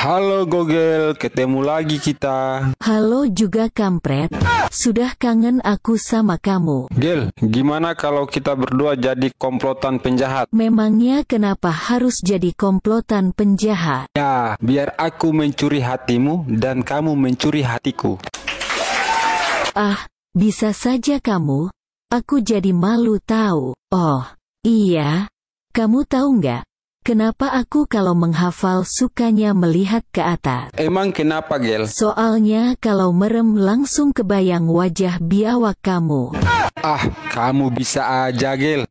Halo Gogel, ketemu lagi kita. Halo juga kampret, sudah kangen aku sama kamu. Gel, gimana kalau kita berdua jadi komplotan penjahat? Memangnya kenapa harus jadi komplotan penjahat? Ya, biar aku mencuri hatimu dan kamu mencuri hatiku. Ah, bisa saja kamu. Aku jadi malu tahu. Oh, iya. Kamu tahu nggak? Kenapa aku kalau menghafal sukanya melihat ke atas? Emang kenapa, Gel? Soalnya kalau merem langsung kebayang wajah biawak kamu. Ah, kamu bisa aja, Gel.